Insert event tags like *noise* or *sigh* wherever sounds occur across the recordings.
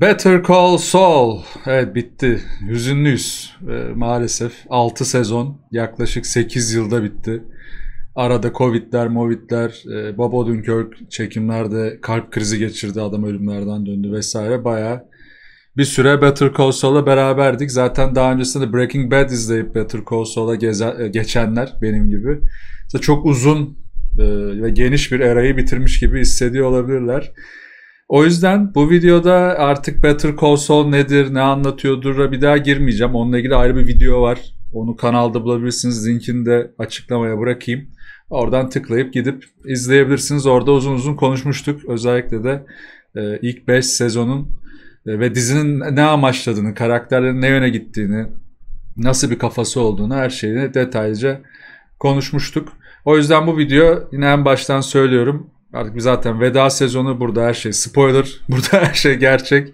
Better Call Saul. Evet bitti. Hüzünlüyüz ee, maalesef. 6 sezon yaklaşık 8 yılda bitti. Arada Covid'ler, Movid'ler, e, Baba Dünkirk çekimlerde kalp krizi geçirdi. Adam ölümlerden döndü vesaire. Baya bir süre Better Call Saul'la beraberdik. Zaten daha öncesinde Breaking Bad izleyip Better Call Saul'a e, geçenler benim gibi. Mesela çok uzun e, ve geniş bir erayı bitirmiş gibi hissediyor olabilirler. O yüzden bu videoda artık Better Call Saul nedir, ne anlatıyordur'a bir daha girmeyeceğim. Onunla ilgili ayrı bir video var. Onu kanalda bulabilirsiniz. Linkini de açıklamaya bırakayım. Oradan tıklayıp gidip izleyebilirsiniz. Orada uzun uzun konuşmuştuk. Özellikle de e, ilk 5 sezonun e, ve dizinin ne amaçladığını, karakterlerin ne yöne gittiğini, nasıl bir kafası olduğunu her şeyini detaylıca konuşmuştuk. O yüzden bu video yine en baştan söylüyorum Artık zaten veda sezonu burada her şey spoiler. *laughs* Burada her şey gerçek.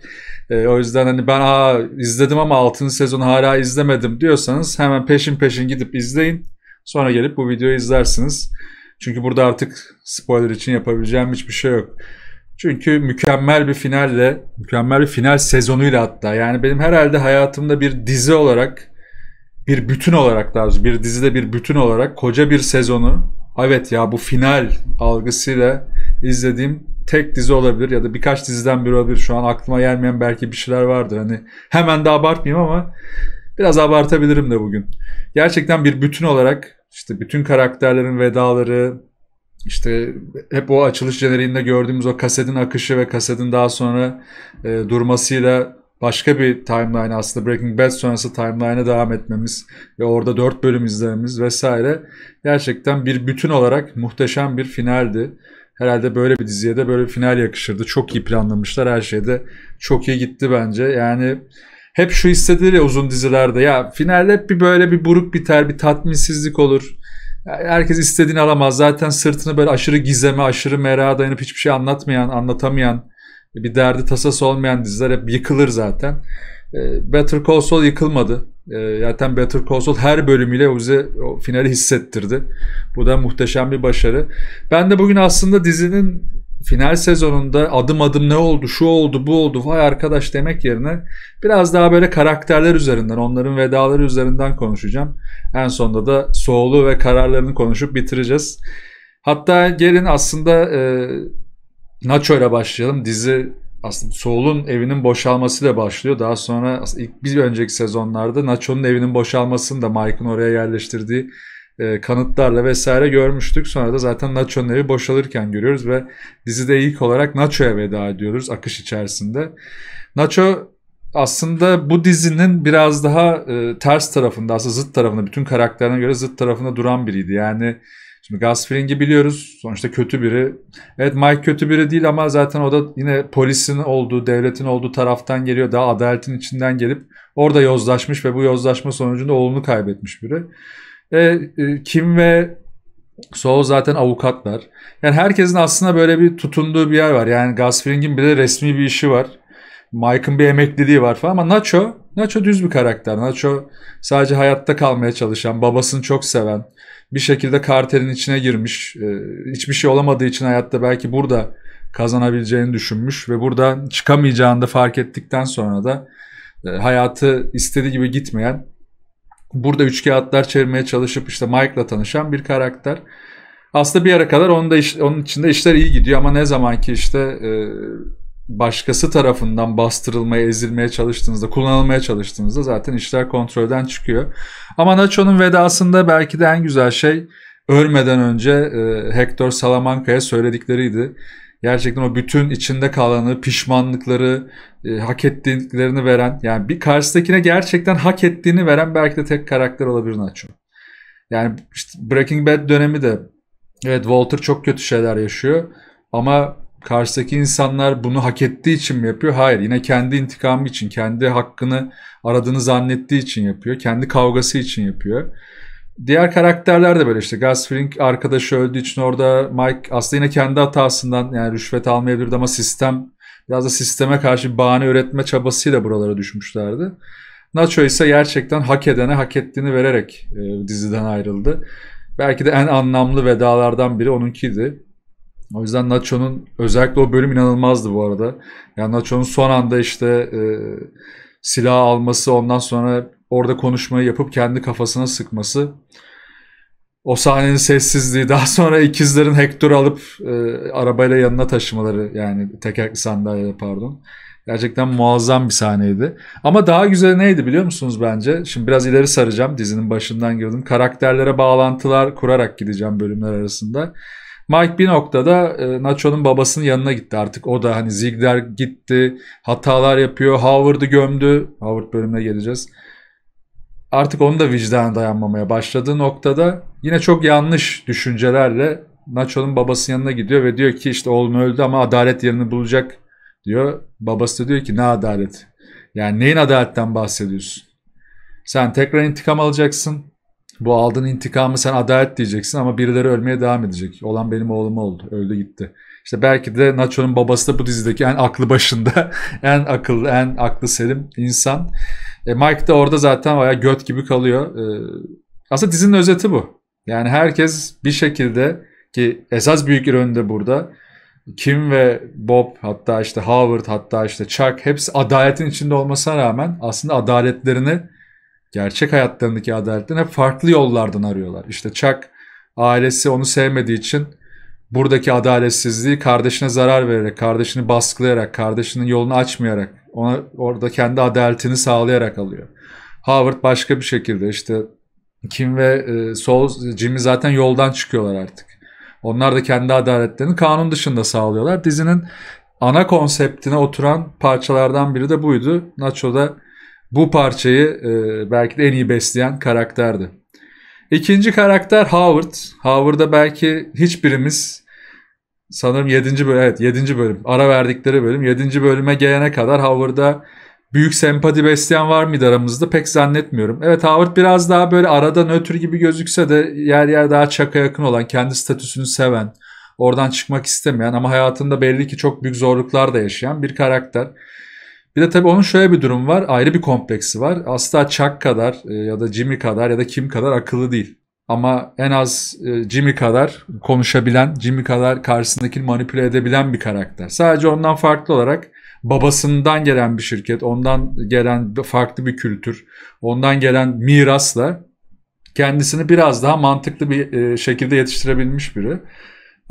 E, o yüzden hani ben ha izledim ama 6. sezonu hala izlemedim diyorsanız hemen peşin peşin gidip izleyin. Sonra gelip bu videoyu izlersiniz. Çünkü burada artık spoiler için yapabileceğim hiçbir şey yok. Çünkü mükemmel bir finalle, mükemmel bir final sezonuyla hatta. Yani benim herhalde hayatımda bir dizi olarak bir bütün olarak daha doğrusu bir dizide bir bütün olarak koca bir sezonu evet ya bu final algısıyla izlediğim tek dizi olabilir ya da birkaç diziden biri olabilir. Şu an aklıma gelmeyen belki bir şeyler vardır. Hani hemen de abartmayayım ama biraz abartabilirim de bugün. Gerçekten bir bütün olarak işte bütün karakterlerin vedaları, işte hep o açılış jeneriğinde gördüğümüz o kasetin akışı ve kasetin daha sonra e, durmasıyla başka bir timeline aslında Breaking Bad sonrası timeline'e devam etmemiz ve orada 4 bölüm izlememiz vesaire gerçekten bir bütün olarak muhteşem bir finaldi. Herhalde böyle bir diziye de böyle bir final yakışırdı. Çok iyi planlamışlar her şeyde. Çok iyi gitti bence. Yani hep şu hissedilir ya uzun dizilerde ya finalde hep bir böyle bir buruk biter, bir tatminsizlik olur. Herkes istediğini alamaz. Zaten sırtını böyle aşırı gizeme, aşırı meraya dayanıp hiçbir şey anlatmayan, anlatamayan bir derdi tasası olmayan diziler hep yıkılır zaten. Ee, Better Call Saul yıkılmadı. Ee, zaten Better Call Saul her bölümüyle bize o finali hissettirdi. Bu da muhteşem bir başarı. Ben de bugün aslında dizinin final sezonunda adım adım ne oldu, şu oldu, bu oldu, vay arkadaş demek yerine biraz daha böyle karakterler üzerinden, onların vedaları üzerinden konuşacağım. En sonunda da Soğulu ve kararlarını konuşup bitireceğiz. Hatta gelin aslında e, Nacho ile başlayalım. Dizi aslında Soul'un evinin boşalmasıyla başlıyor. Daha sonra ilk bir önceki sezonlarda Nacho'nun evinin boşalmasını da Mike'ın oraya yerleştirdiği e, kanıtlarla vesaire görmüştük. Sonra da zaten Nacho'nun evi boşalırken görüyoruz ve dizide ilk olarak Nacho'ya veda ediyoruz akış içerisinde. Nacho aslında bu dizinin biraz daha e, ters tarafında aslında zıt tarafında bütün karakterine göre zıt tarafında duran biriydi. Yani Şimdi Gus biliyoruz. Sonuçta kötü biri. Evet Mike kötü biri değil ama zaten o da yine polisin olduğu, devletin olduğu taraftan geliyor. Daha adaletin içinden gelip orada yozlaşmış ve bu yozlaşma sonucunda oğlunu kaybetmiş biri. E, e, Kim ve Soğu zaten avukatlar. Yani herkesin aslında böyle bir tutunduğu bir yer var. Yani Gus Fring'in bile resmi bir işi var. Mike'ın bir emekliliği var falan ama Nacho, Nacho düz bir karakter. Nacho sadece hayatta kalmaya çalışan, babasını çok seven, bir şekilde kartelin içine girmiş. E, hiçbir şey olamadığı için hayatta belki burada kazanabileceğini düşünmüş ve burada çıkamayacağını da fark ettikten sonra da e, hayatı istediği gibi gitmeyen, burada üç kağıtlar çevirmeye çalışıp işte Mike'la tanışan bir karakter. Aslında bir ara kadar onun da iş, onun içinde işler iyi gidiyor ama ne zaman ki işte e, başkası tarafından bastırılmaya, ezilmeye çalıştığınızda, kullanılmaya çalıştığınızda zaten işler kontrolden çıkıyor. Ama Nacho'nun vedasında belki de en güzel şey ölmeden önce e, Hector Salamanca'ya söyledikleriydi. Gerçekten o bütün içinde kalanı, pişmanlıkları, e, hak ettiklerini veren, yani bir karşısındakine gerçekten hak ettiğini veren belki de tek karakter olabilir Nacho. Yani işte Breaking Bad dönemi de evet Walter çok kötü şeyler yaşıyor ama karşıdaki insanlar bunu hak ettiği için mi yapıyor? Hayır yine kendi intikamı için, kendi hakkını aradığını zannettiği için yapıyor. Kendi kavgası için yapıyor. Diğer karakterler de böyle işte Gasfring arkadaşı öldüğü için orada Mike aslında yine kendi hatasından yani rüşvet almayabilirdi ama sistem biraz da sisteme karşı bahane üretme çabasıyla buralara düşmüşlerdi. Nacho ise gerçekten hak edene hak ettiğini vererek e, diziden ayrıldı. Belki de en anlamlı vedalardan biri onunkiydi. O yüzden Nacho'nun özellikle o bölüm inanılmazdı bu arada. Yani Nacho'nun son anda işte e, silah alması ondan sonra orada konuşmayı yapıp kendi kafasına sıkması. O sahnenin sessizliği daha sonra ikizlerin Hector'u alıp e, arabayla yanına taşımaları yani tekerlekli sandalye pardon. Gerçekten muazzam bir sahneydi. Ama daha güzel neydi biliyor musunuz bence? Şimdi biraz ileri saracağım dizinin başından girdim. Karakterlere bağlantılar kurarak gideceğim bölümler arasında. Mike bir noktada e, Nacho'nun babasının yanına gitti artık. O da hani Ziegler gitti, hatalar yapıyor, Howard'ı gömdü. Howard bölümüne geleceğiz. Artık onu da vicdan dayanmamaya başladığı noktada yine çok yanlış düşüncelerle Nacho'nun babasının yanına gidiyor ve diyor ki işte oğlun öldü ama adalet yerini bulacak diyor. Babası da diyor ki ne adalet? Yani neyin adaletten bahsediyorsun? Sen tekrar intikam alacaksın. Bu aldığın intikamı sen adalet diyeceksin ama birileri ölmeye devam edecek. Olan benim oğlum oldu. Öldü gitti. İşte belki de Nacho'nun babası da bu dizideki en aklı başında, *laughs* en akıllı, en aklı selim insan. E, Mike de orada zaten bayağı göt gibi kalıyor. E, aslında dizinin özeti bu. Yani herkes bir şekilde ki esas büyük ironi burada. Kim ve Bob hatta işte Howard hatta işte Chuck hepsi adaletin içinde olmasına rağmen aslında adaletlerini gerçek hayatlarındaki adaletten hep farklı yollardan arıyorlar. İşte Chuck ailesi onu sevmediği için buradaki adaletsizliği kardeşine zarar vererek, kardeşini baskılayarak, kardeşinin yolunu açmayarak, ona orada kendi adaletini sağlayarak alıyor. Howard başka bir şekilde işte Kim ve e, Sol, Jimmy zaten yoldan çıkıyorlar artık. Onlar da kendi adaletlerini kanun dışında sağlıyorlar. Dizinin ana konseptine oturan parçalardan biri de buydu. Nacho da. Bu parçayı e, belki de en iyi besleyen karakterdi. İkinci karakter Howard. Howard'a belki hiçbirimiz sanırım 7. bölüm evet 7. bölüm ara verdikleri bölüm 7. bölüme gelene kadar Howard'a büyük sempati besleyen var mıydı aramızda pek zannetmiyorum. Evet Howard biraz daha böyle arada nötr gibi gözükse de yer yer daha çaka yakın olan kendi statüsünü seven oradan çıkmak istemeyen ama hayatında belli ki çok büyük zorluklar da yaşayan bir karakter. Bir de tabii onun şöyle bir durum var. Ayrı bir kompleksi var. Asla Chuck kadar e, ya da Jimmy kadar ya da kim kadar akıllı değil. Ama en az e, Jimmy kadar konuşabilen, Jimmy kadar karşısındakini manipüle edebilen bir karakter. Sadece ondan farklı olarak babasından gelen bir şirket, ondan gelen farklı bir kültür, ondan gelen mirasla kendisini biraz daha mantıklı bir e, şekilde yetiştirebilmiş biri.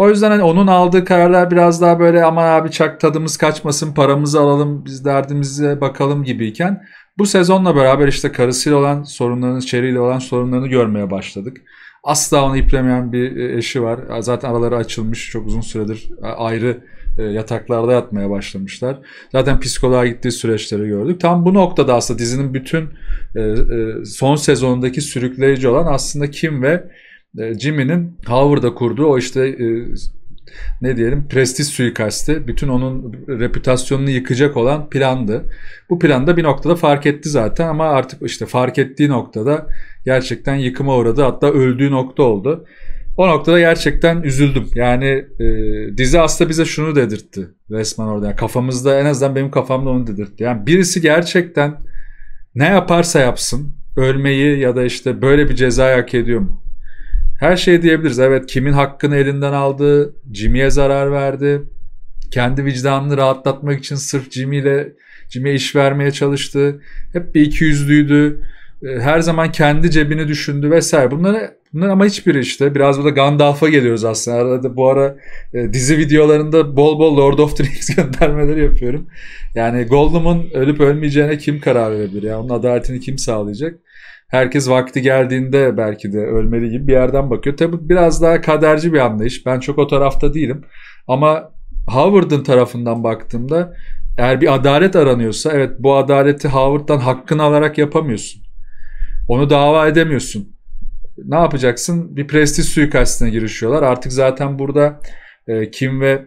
O yüzden hani onun aldığı kararlar biraz daha böyle aman abi çak tadımız kaçmasın paramızı alalım biz derdimize bakalım gibiyken bu sezonla beraber işte karısıyla olan sorunlarını, çeriyle olan sorunlarını görmeye başladık. Asla onu iplemeyen bir e, eşi var. Zaten araları açılmış. Çok uzun süredir ayrı e, yataklarda yatmaya başlamışlar. Zaten psikoloğa gittiği süreçleri gördük. Tam bu noktada aslında dizinin bütün e, son sezonundaki sürükleyici olan aslında kim ve e, Jimmy'nin Howard'da kurduğu o işte e, ne diyelim prestij suikasti bütün onun reputasyonunu yıkacak olan plandı. Bu planda bir noktada fark etti zaten ama artık işte fark ettiği noktada gerçekten yıkıma uğradı hatta öldüğü nokta oldu. O noktada gerçekten üzüldüm. Yani e, dizi aslında bize şunu dedirtti resmen orada. Yani kafamızda en azından benim kafamda onu dedirtti. Yani birisi gerçekten ne yaparsa yapsın ölmeyi ya da işte böyle bir ceza hak ediyor mu? her şey diyebiliriz. Evet kimin hakkını elinden aldı, Jimmy'ye zarar verdi. Kendi vicdanını rahatlatmak için sırf Jimmy ile Jimmy'ye iş vermeye çalıştı. Hep bir iki yüzlüydü. Ee, her zaman kendi cebini düşündü vesaire. Bunları bunlar ama hiçbir işte biraz burada Gandalf'a geliyoruz aslında. Arada bu ara e, dizi videolarında bol bol Lord of the Rings *laughs* göndermeleri yapıyorum. Yani Gollum'un ölüp ölmeyeceğine kim karar verebilir? yani onun adaletini kim sağlayacak? herkes vakti geldiğinde belki de ölmeli gibi bir yerden bakıyor. Tabi biraz daha kaderci bir anlayış. Ben çok o tarafta değilim. Ama Howard'ın tarafından baktığımda eğer bir adalet aranıyorsa evet bu adaleti Howard'dan hakkını alarak yapamıyorsun. Onu dava edemiyorsun. Ne yapacaksın? Bir prestij suikastine girişiyorlar. Artık zaten burada e, Kim ve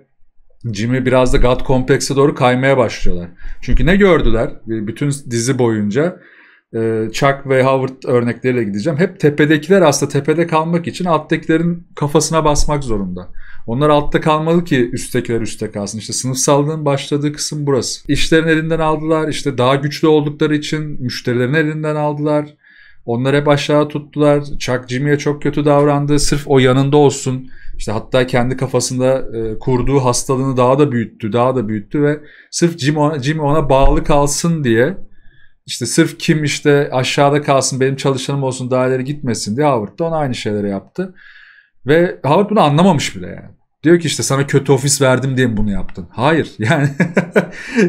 Jimmy biraz da God kompleksi doğru kaymaya başlıyorlar. Çünkü ne gördüler? Bütün dizi boyunca e, Chuck ve Howard örnekleriyle gideceğim. Hep tepedekiler aslında tepede kalmak için alttakilerin kafasına basmak zorunda. Onlar altta kalmalı ki üsttekiler üstte kalsın. İşte sınıfsallığın başladığı kısım burası. İşlerin elinden aldılar. İşte daha güçlü oldukları için müşterilerin elinden aldılar. Onları hep aşağı tuttular. Chuck Jimmy'ye çok kötü davrandı. Sırf o yanında olsun. İşte hatta kendi kafasında e, kurduğu hastalığını daha da büyüttü, daha da büyüttü ve sırf Jim ona, Jimmy ona bağlı kalsın diye işte sırf kim işte aşağıda kalsın benim çalışanım olsun daha ileri gitmesin diye Howard da ona aynı şeyleri yaptı. Ve Howard bunu anlamamış bile yani. Diyor ki işte sana kötü ofis verdim diye bunu yaptın. Hayır *laughs* yani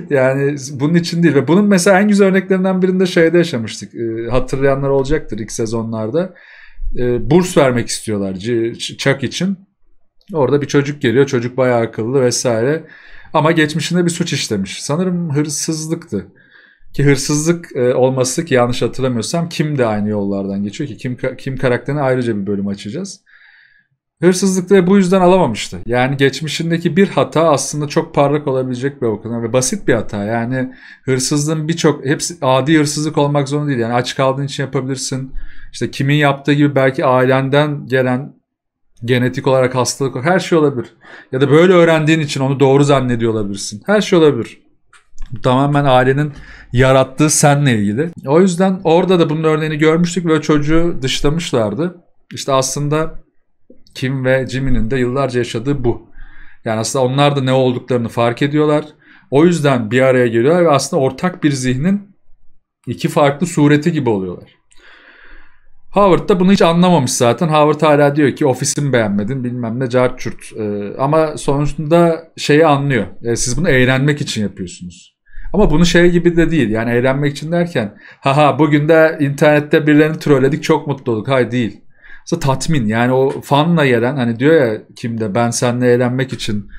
yani bunun için değil ve bunun mesela en güzel örneklerinden birinde şeyde yaşamıştık. E, hatırlayanlar olacaktır ilk sezonlarda. E, burs vermek istiyorlar Chuck için. Orada bir çocuk geliyor. Çocuk bayağı akıllı vesaire. Ama geçmişinde bir suç işlemiş. Sanırım hırsızlıktı. Ki hırsızlık e, olması ki yanlış hatırlamıyorsam Kim de aynı yollardan geçiyor ki Kim Kim karakterine ayrıca bir bölüm açacağız. Hırsızlıkta bu yüzden alamamıştı. Yani geçmişindeki bir hata aslında çok parlak olabilecek bir avukat ve basit bir hata. Yani hırsızlığın birçok hepsi adi hırsızlık olmak zorunda değil. Yani aç kaldığın için yapabilirsin. İşte kimin yaptığı gibi belki ailenden gelen genetik olarak hastalık her şey olabilir. Ya da böyle öğrendiğin için onu doğru zannediyor olabilirsin. Her şey olabilir. Tamamen ailenin yarattığı senle ilgili. O yüzden orada da bunun örneğini görmüştük ve çocuğu dışlamışlardı. İşte aslında Kim ve Jimmy'nin de yıllarca yaşadığı bu. Yani aslında onlar da ne olduklarını fark ediyorlar. O yüzden bir araya geliyorlar ve aslında ortak bir zihnin iki farklı sureti gibi oluyorlar. Howard da bunu hiç anlamamış zaten. Howard hala diyor ki ofisimi beğenmedin bilmem ne carçurt. Ee, ama sonuçta şeyi anlıyor. Ee, siz bunu eğlenmek için yapıyorsunuz. Ama bunu şey gibi de değil. Yani eğlenmek için derken haha bugün de internette birilerini trolledik çok mutlu olduk. Hayır değil. Aslında tatmin yani o fanla gelen hani diyor ya kimde ben seninle eğlenmek için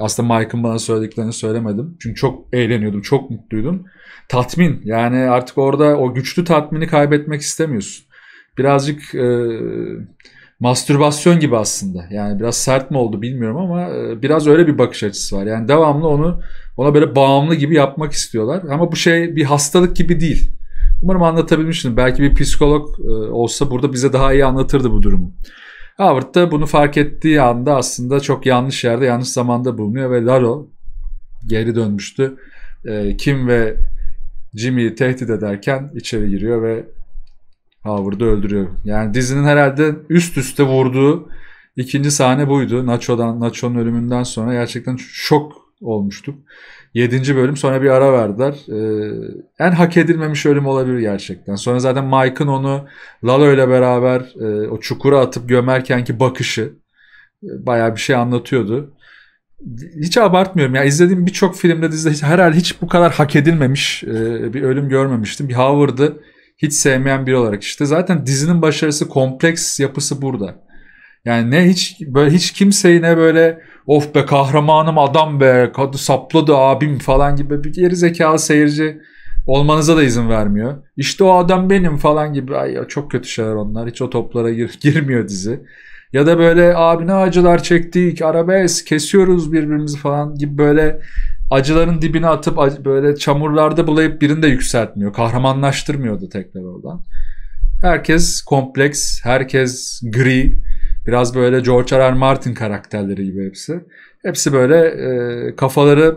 aslında Mike'ın bana söylediklerini söylemedim. Çünkü çok eğleniyordum, çok mutluydum. Tatmin yani artık orada o güçlü tatmini kaybetmek istemiyorsun. Birazcık e, mastürbasyon gibi aslında. Yani biraz sert mi oldu bilmiyorum ama e, biraz öyle bir bakış açısı var. Yani devamlı onu ona böyle bağımlı gibi yapmak istiyorlar. Ama bu şey bir hastalık gibi değil. Umarım anlatabilmişim. Belki bir psikolog e, olsa burada bize daha iyi anlatırdı bu durumu. Howard da bunu fark ettiği anda aslında çok yanlış yerde yanlış zamanda bulunuyor ve Lalo geri dönmüştü. E, Kim ve Jimmy'yi tehdit ederken içeri giriyor ve Howard'ı öldürüyor. Yani dizinin herhalde üst üste vurduğu ikinci sahne buydu. Nacho'dan, Nacho'nun ölümünden sonra gerçekten şok olmuştuk. Yedinci bölüm sonra bir ara verdiler. Ee, en hak edilmemiş ölüm olabilir gerçekten. Sonra zaten Mike'ın onu Lalo ile beraber e, o çukura atıp gömerkenki bakışı e, bayağı bir şey anlatıyordu. Hiç abartmıyorum ya. izlediğim birçok filmde dizide hiç, herhalde hiç bu kadar hak edilmemiş e, bir ölüm görmemiştim. Bir Howard'ı hiç sevmeyen biri olarak işte. Zaten dizinin başarısı kompleks yapısı burada. Yani ne hiç böyle hiç kimseyi ne böyle of be kahramanım adam be kadı sapladı abim falan gibi bir geri zekalı seyirci olmanıza da izin vermiyor. İşte o adam benim falan gibi ay ya çok kötü şeyler onlar hiç o toplara gir *laughs* girmiyor dizi. Ya da böyle abi ne acılar çektik arabes kesiyoruz birbirimizi falan gibi böyle acıların dibine atıp böyle çamurlarda bulayıp birini de yükseltmiyor. Kahramanlaştırmıyordu tekrar oradan. Herkes kompleks, herkes gri, Biraz böyle George R. R. Martin karakterleri gibi hepsi. Hepsi böyle e, kafaları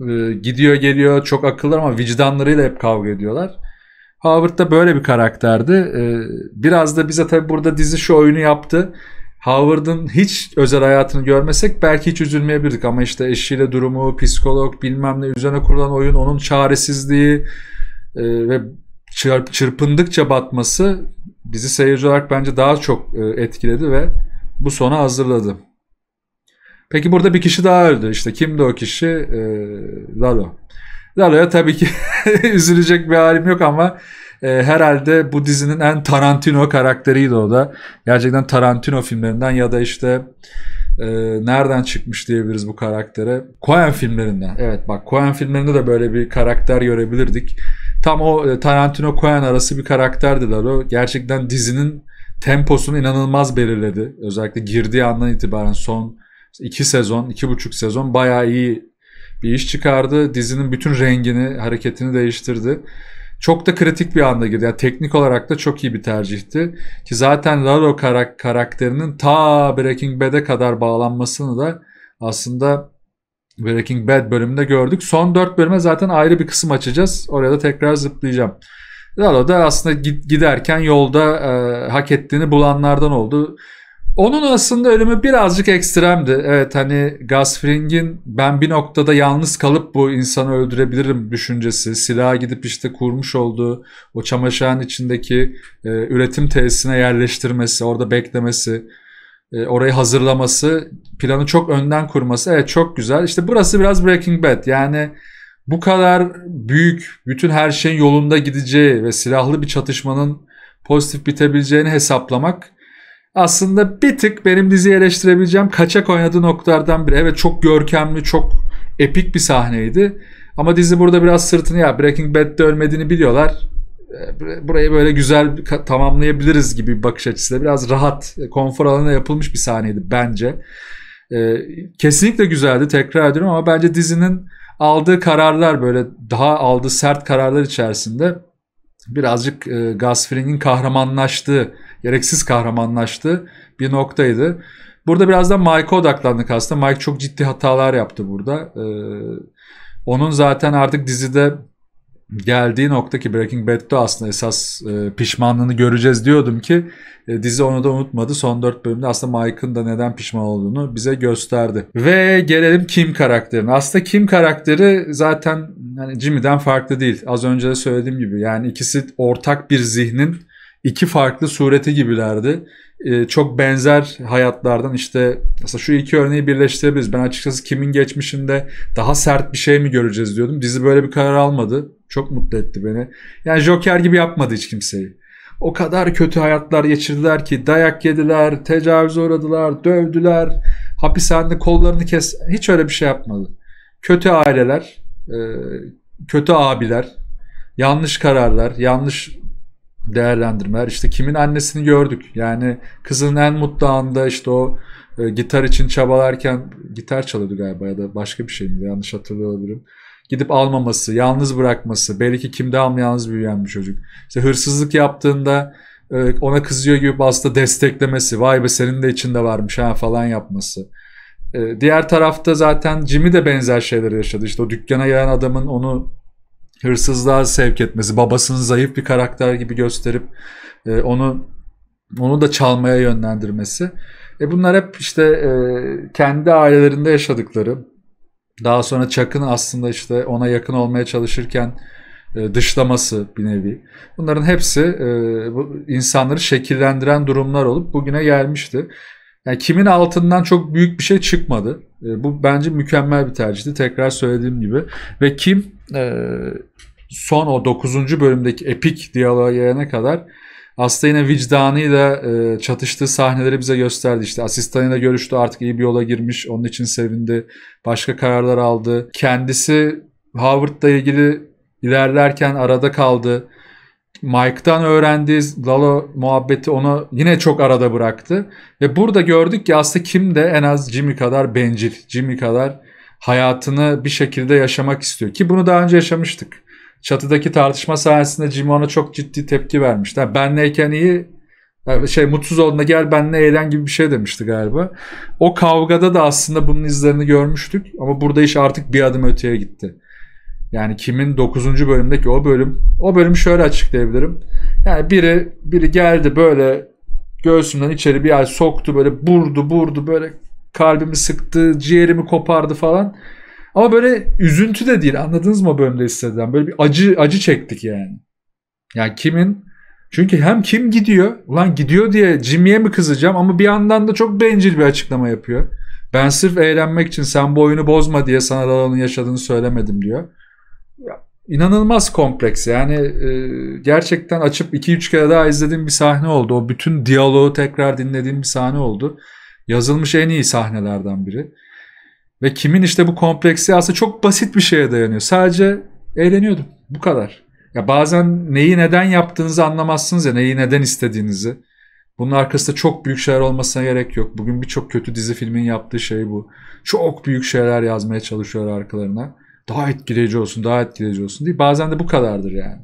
e, gidiyor geliyor çok akıllı ama vicdanlarıyla hep kavga ediyorlar. Howard da böyle bir karakterdi. E, biraz da bize tabi burada dizi şu oyunu yaptı. Howard'ın hiç özel hayatını görmesek belki hiç üzülmeyebilirdik ama işte eşiyle durumu, psikolog bilmem ne üzerine kurulan oyun, onun çaresizliği e, ve çırp, çırpındıkça batması bizi seyirci olarak bence daha çok e, etkiledi ve bu sona hazırladı. Peki burada bir kişi daha öldü. İşte kimdi o kişi? E, Lalo. Lalo'ya tabii ki *laughs* üzülecek bir halim yok ama e, herhalde bu dizinin en Tarantino karakteriydi o da. Gerçekten Tarantino filmlerinden ya da işte e, nereden çıkmış diyebiliriz bu karaktere? Coen filmlerinden. Evet bak Coen filmlerinde de böyle bir karakter görebilirdik. Tam o e, Tarantino koyan arası bir karakterdi Daro. Gerçekten dizinin temposunu inanılmaz belirledi. Özellikle girdiği andan itibaren son iki sezon, iki buçuk sezon bayağı iyi bir iş çıkardı. Dizinin bütün rengini, hareketini değiştirdi. Çok da kritik bir anda girdi. Yani teknik olarak da çok iyi bir tercihti. Ki zaten Lalo karakterinin ta Breaking Bad'e kadar bağlanmasını da aslında Breaking Bad bölümünde gördük. Son 4 bölüme zaten ayrı bir kısım açacağız. Oraya da tekrar zıplayacağım. Lalo da aslında giderken yolda e, hak ettiğini bulanlardan oldu. Onun aslında ölümü birazcık ekstremdi. Evet hani Gus Fring'in ben bir noktada yalnız kalıp bu insanı öldürebilirim düşüncesi. Silaha gidip işte kurmuş olduğu o çamaşırın içindeki e, üretim tesisine yerleştirmesi, orada beklemesi e, orayı hazırlaması, planı çok önden kurması evet çok güzel. İşte burası biraz Breaking Bad. Yani bu kadar büyük, bütün her şeyin yolunda gideceği ve silahlı bir çatışmanın pozitif bitebileceğini hesaplamak aslında bir tık benim diziyi eleştirebileceğim kaçak oynadığı noktalardan biri. Evet çok görkemli, çok epik bir sahneydi. Ama dizi burada biraz sırtını ya Breaking Bad'de ölmediğini biliyorlar. Ee, burayı böyle güzel tamamlayabiliriz gibi bir bakış açısıyla biraz rahat konfor alanına yapılmış bir sahneydi bence. Ee, kesinlikle güzeldi tekrar ediyorum ama bence dizinin aldığı kararlar böyle daha aldığı sert kararlar içerisinde birazcık e, Gus kahramanlaştığı, gereksiz kahramanlaştığı bir noktaydı. Burada biraz da Mike'a odaklandık aslında. Mike çok ciddi hatalar yaptı burada. Ee, onun zaten artık dizide geldiği nokta ki Breaking Bad'de aslında esas e, pişmanlığını göreceğiz diyordum ki e, dizi onu da unutmadı. Son 4 bölümde aslında Mike'ın da neden pişman olduğunu bize gösterdi. Ve gelelim Kim karakterine. Aslında Kim karakteri zaten yani Jimmy'den farklı değil. Az önce de söylediğim gibi yani ikisi ortak bir zihnin iki farklı sureti gibilerdi. Ee, çok benzer hayatlardan işte aslında şu iki örneği birleştirebiliriz. Ben açıkçası kimin geçmişinde daha sert bir şey mi göreceğiz diyordum. Dizi böyle bir karar almadı. Çok mutlu etti beni. Yani Joker gibi yapmadı hiç kimseyi. O kadar kötü hayatlar geçirdiler ki dayak yediler, tecavüze uğradılar, dövdüler, hapishanede kollarını kes. Hiç öyle bir şey yapmadı. Kötü aileler, e, kötü abiler, yanlış kararlar, yanlış değerlendirmeler. İşte kimin annesini gördük. Yani kızın en mutlu anda işte o e, gitar için çabalarken gitar çalıyordu galiba ya da başka bir şey miydi yanlış hatırlıyor olabilirim. Gidip almaması, yalnız bırakması, belki kimde yalnız büyüyen bir çocuk. İşte hırsızlık yaptığında e, ona kızıyor gibi aslında desteklemesi. Vay be senin de içinde varmış ha falan yapması. E, diğer tarafta zaten Jimmy de benzer şeyler yaşadı. İşte o dükkana gelen adamın onu hırsızlığa sevk etmesi, babasını zayıf bir karakter gibi gösterip e, onu onu da çalmaya yönlendirmesi. E bunlar hep işte e, kendi ailelerinde yaşadıkları. Daha sonra Çak'ın aslında işte ona yakın olmaya çalışırken e, dışlaması bir nevi. Bunların hepsi e, bu insanları şekillendiren durumlar olup bugüne gelmişti. Yani kimin altından çok büyük bir şey çıkmadı. E, bu bence mükemmel bir tercihti. Tekrar söylediğim gibi. Ve kim ee, son o 9. bölümdeki epik diyaloğa gelene kadar aslında yine vicdanıyla e, çatıştığı sahneleri bize gösterdi. İşte asistanıyla görüştü artık iyi bir yola girmiş onun için sevindi. Başka kararlar aldı. Kendisi Howard'la ilgili ilerlerken arada kaldı. Mike'dan öğrendiği Lalo muhabbeti onu yine çok arada bıraktı. Ve burada gördük ki aslında kim de en az Jimmy kadar bencil, Jimmy kadar hayatını bir şekilde yaşamak istiyor. Ki bunu daha önce yaşamıştık. Çatıdaki tartışma sayesinde Jimmy ona çok ciddi tepki vermişti. Yani benleyken iyi, şey mutsuz olduğunda gel benle eğlen gibi bir şey demişti galiba. O kavgada da aslında bunun izlerini görmüştük ama burada iş artık bir adım öteye gitti. Yani kimin 9. bölümdeki o bölüm o bölümü şöyle açıklayabilirim. Yani biri biri geldi böyle göğsümden içeri bir yer soktu böyle burdu burdu böyle kalbimi sıktı, ciğerimi kopardı falan. Ama böyle üzüntü de değil anladınız mı bölümde hissedilen? Böyle bir acı acı çektik yani. Yani kimin? Çünkü hem kim gidiyor? Ulan gidiyor diye Jimmy'ye mi kızacağım ama bir yandan da çok bencil bir açıklama yapıyor. Ben sırf eğlenmek için sen bu oyunu bozma diye sana Lala'nın yaşadığını söylemedim diyor. Ya, inanılmaz kompleks yani e, gerçekten açıp 2-3 kere daha izlediğim bir sahne oldu. O bütün diyaloğu tekrar dinlediğim bir sahne oldu. Yazılmış en iyi sahnelerden biri. Ve kimin işte bu kompleksi aslında çok basit bir şeye dayanıyor. Sadece eğleniyordum. Bu kadar. Ya bazen neyi neden yaptığınızı anlamazsınız ya neyi neden istediğinizi. Bunun arkasında çok büyük şeyler olmasına gerek yok. Bugün birçok kötü dizi filmin yaptığı şey bu. Çok büyük şeyler yazmaya çalışıyor arkalarına. Daha etkileyici olsun, daha etkileyici olsun diye. Bazen de bu kadardır yani.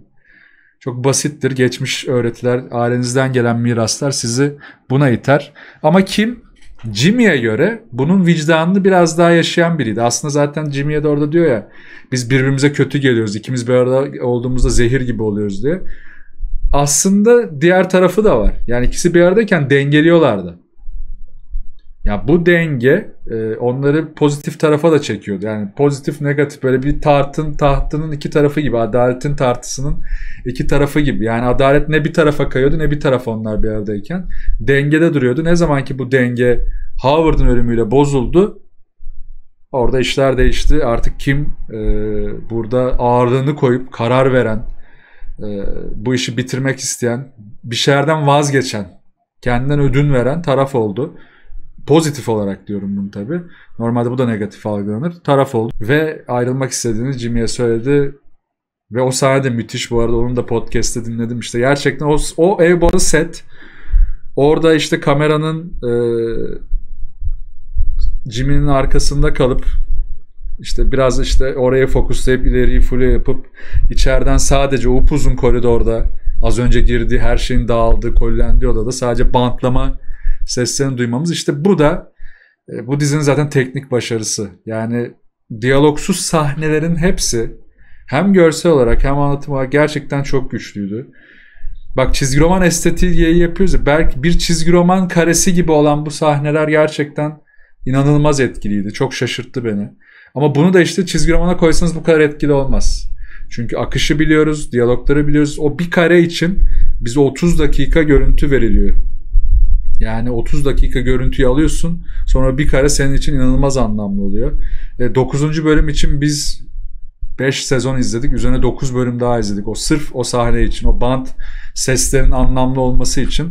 Çok basittir. Geçmiş öğretiler, ailenizden gelen miraslar sizi buna iter. Ama kim Jimmy'e göre bunun vicdanını biraz daha yaşayan biriydi. Aslında zaten Jimmy'e de orada diyor ya biz birbirimize kötü geliyoruz. İkimiz bir arada olduğumuzda zehir gibi oluyoruz diye. Aslında diğer tarafı da var. Yani ikisi bir aradayken dengeliyorlardı. Ya bu denge e, onları pozitif tarafa da çekiyordu. Yani pozitif negatif böyle bir tartın tahtının iki tarafı gibi. Adaletin tartısının iki tarafı gibi. Yani adalet ne bir tarafa kayıyordu ne bir tarafa onlar bir aradayken. Dengede duruyordu. Ne zaman ki bu denge Howard'ın ölümüyle bozuldu. Orada işler değişti. Artık kim e, burada ağırlığını koyup karar veren, e, bu işi bitirmek isteyen, bir şeylerden vazgeçen, kendinden ödün veren taraf oldu. Pozitif olarak diyorum bunu tabi Normalde bu da negatif algılanır. Taraf oldu ve ayrılmak istediğini Jimmy'ye söyledi. Ve o sahne müthiş bu arada. onun da podcast'te dinledim işte. Gerçekten o, o Everybody set orada işte kameranın e, Jimmy'nin arkasında kalıp işte biraz işte oraya fokuslayıp ileriyi full yapıp içeriden sadece upuzun koridorda az önce girdiği her şeyin dağıldığı kollendiği odada sadece bantlama seslerini duymamız. İşte bu da e, bu dizinin zaten teknik başarısı. Yani diyalogsuz sahnelerin hepsi hem görsel olarak hem anlatım olarak gerçekten çok güçlüydü. Bak çizgi roman estetiği yapıyoruz ya. Belki bir çizgi roman karesi gibi olan bu sahneler gerçekten inanılmaz etkiliydi. Çok şaşırttı beni. Ama bunu da işte çizgi romana koysanız bu kadar etkili olmaz. Çünkü akışı biliyoruz, diyalogları biliyoruz. O bir kare için bize 30 dakika görüntü veriliyor. Yani 30 dakika görüntüyü alıyorsun. Sonra bir kare senin için inanılmaz anlamlı oluyor. E, 9. bölüm için biz 5 sezon izledik. Üzerine 9 bölüm daha izledik. O sırf o sahne için, o band seslerin anlamlı olması için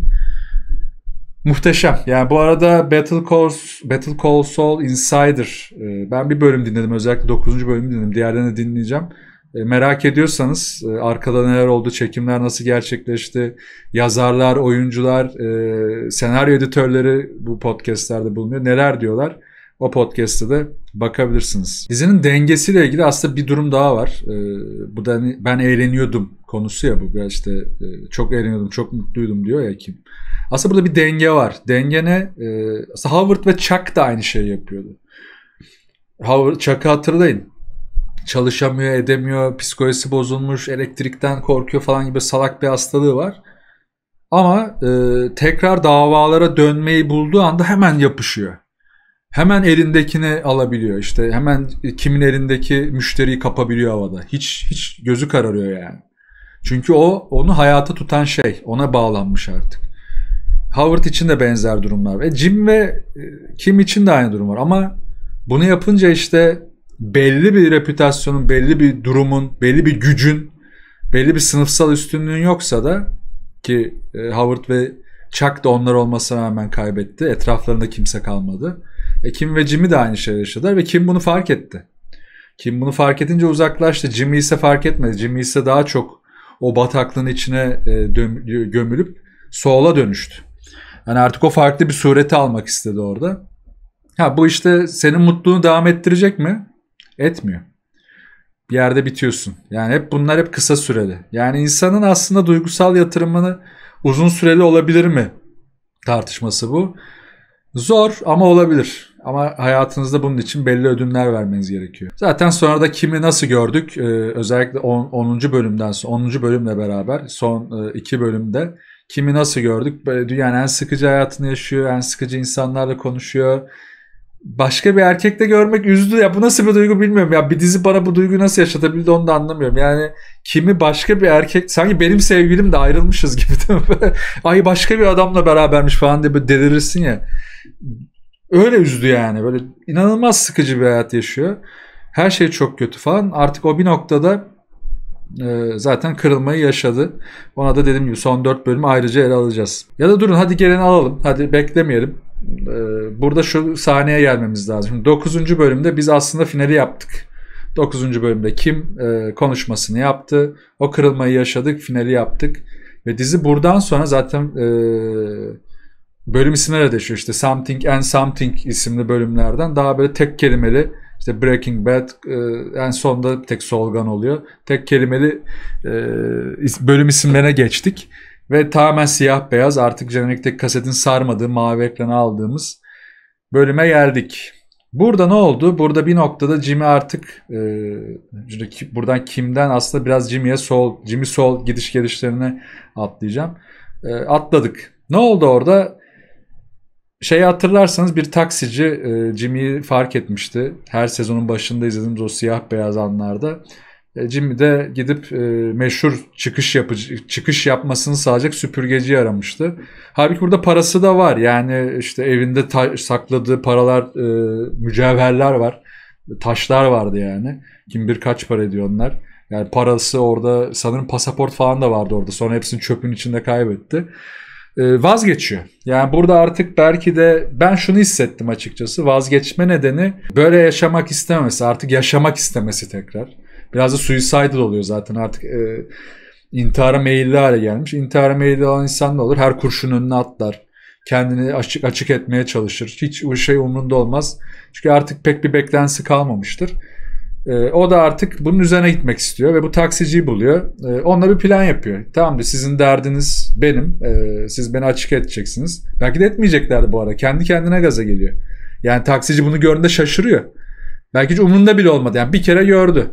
muhteşem. Yani bu arada Battle Call, Battle Call Soul, Insider. E, ben bir bölüm dinledim. Özellikle 9. bölümü dinledim. Diğerlerini dinleyeceğim. E, merak ediyorsanız e, arkada neler oldu, çekimler nasıl gerçekleşti, yazarlar, oyuncular, e, senaryo editörleri bu podcastlerde bulunuyor. Neler diyorlar? O podcast'te de bakabilirsiniz. Dizinin dengesiyle ilgili aslında bir durum daha var. Bu da hani ben eğleniyordum konusu ya bu. ya işte çok eğleniyordum, çok mutluydum diyor ya kim. Aslında burada bir denge var. Denge ne? Aslında Howard ve Chuck da aynı şeyi yapıyordu. Howard, Chuck'ı hatırlayın çalışamıyor, edemiyor, psikolojisi bozulmuş, elektrikten korkuyor falan gibi salak bir hastalığı var. Ama e, tekrar davalara dönmeyi bulduğu anda hemen yapışıyor. Hemen elindekini alabiliyor işte. Hemen kimin elindeki müşteriyi kapabiliyor havada. Hiç hiç gözü kararıyor yani. Çünkü o onu hayata tutan şey. Ona bağlanmış artık. Howard için de benzer durumlar. ve Jim ve e, Kim için de aynı durum var ama bunu yapınca işte belli bir reputasyonun, belli bir durumun, belli bir gücün, belli bir sınıfsal üstünlüğün yoksa da ki e, Howard ve Chuck da onlar olmasına rağmen kaybetti. Etraflarında kimse kalmadı. E Kim ve Jimmy de aynı şeyi yaşadılar ve Kim bunu fark etti. Kim bunu fark edince uzaklaştı. Jimmy ise fark etmedi. Jimmy ise daha çok o bataklığın içine e, gömülüp soğula dönüştü. Yani artık o farklı bir sureti almak istedi orada. Ha bu işte senin mutluluğunu devam ettirecek mi? Etmiyor. Bir yerde bitiyorsun. Yani hep bunlar hep kısa süreli. Yani insanın aslında duygusal yatırımını uzun süreli olabilir mi tartışması bu. Zor ama olabilir. Ama hayatınızda bunun için belli ödünler vermeniz gerekiyor. Zaten sonra da kimi nasıl gördük? Ee, özellikle 10. bölümden sonra 10. bölümle beraber son 2 e, bölümde kimi nasıl gördük? Böyle dünyanın en sıkıcı hayatını yaşıyor, en sıkıcı insanlarla konuşuyor başka bir erkekte görmek üzdü ya bu nasıl bir duygu bilmiyorum ya bir dizi bana bu duyguyu nasıl yaşatabildi onu da anlamıyorum yani kimi başka bir erkek sanki benim sevgilim de ayrılmışız gibi değil mi *laughs* ay başka bir adamla berabermiş falan diye böyle delirirsin ya öyle üzdü yani böyle inanılmaz sıkıcı bir hayat yaşıyor her şey çok kötü falan artık o bir noktada e, zaten kırılmayı yaşadı. Ona da dediğim gibi son 4 bölümü ayrıca ele alacağız. Ya da durun hadi gelin alalım. Hadi beklemeyelim. Ee, burada şu sahneye gelmemiz lazım. 9. bölümde biz aslında finali yaptık. 9. bölümde kim e, konuşmasını yaptı. O kırılmayı yaşadık, finali yaptık. Ve dizi buradan sonra zaten e, bölüm isimlere şu işte Something and Something isimli bölümlerden daha böyle tek kelimeli işte Breaking Bad e, en sonda tek solgan oluyor. Tek kelimeli e, bölüm isimlerine geçtik. Ve tamamen siyah beyaz artık jenerikteki kasetin sarmadığı mavi ekranı aldığımız bölüme geldik. Burada ne oldu? Burada bir noktada Jimmy artık e, buradan kimden aslında biraz Jimmy'ye sol, Jimmy sol gidiş gelişlerine atlayacağım. E, atladık. Ne oldu orada? Şeyi hatırlarsanız bir taksici e, Jimmy'yi fark etmişti. Her sezonun başında izlediğimiz o siyah beyaz anlarda. E, Jimmy de gidip e, meşhur çıkış yapıcı çıkış yapmasını sağlayacak süpürgeci aramıştı. Halbuki burada parası da var. Yani işte evinde ta- sakladığı paralar, e, mücevherler var. Taşlar vardı yani. Kim bir kaç para ediyor onlar. Yani parası orada sanırım pasaport falan da vardı orada. Sonra hepsini çöpün içinde kaybetti. E, vazgeçiyor. Yani burada artık belki de ben şunu hissettim açıkçası. Vazgeçme nedeni böyle yaşamak istememesi, artık yaşamak istemesi tekrar Biraz da suicidal oluyor zaten artık e, intihara meyilli hale gelmiş. İntihara meyilli olan insan ne olur? Her kurşun önüne atlar. Kendini açık açık etmeye çalışır. Hiç o şey umrunda olmaz. Çünkü artık pek bir beklentisi kalmamıştır. E, o da artık bunun üzerine gitmek istiyor ve bu taksiciyi buluyor. E, onunla bir plan yapıyor. Tamam sizin derdiniz benim. E, siz beni açık edeceksiniz. Belki de etmeyeceklerdi bu arada Kendi kendine gaza geliyor. Yani taksici bunu gördüğünde şaşırıyor. Belki hiç umurunda bile olmadı. Yani bir kere gördü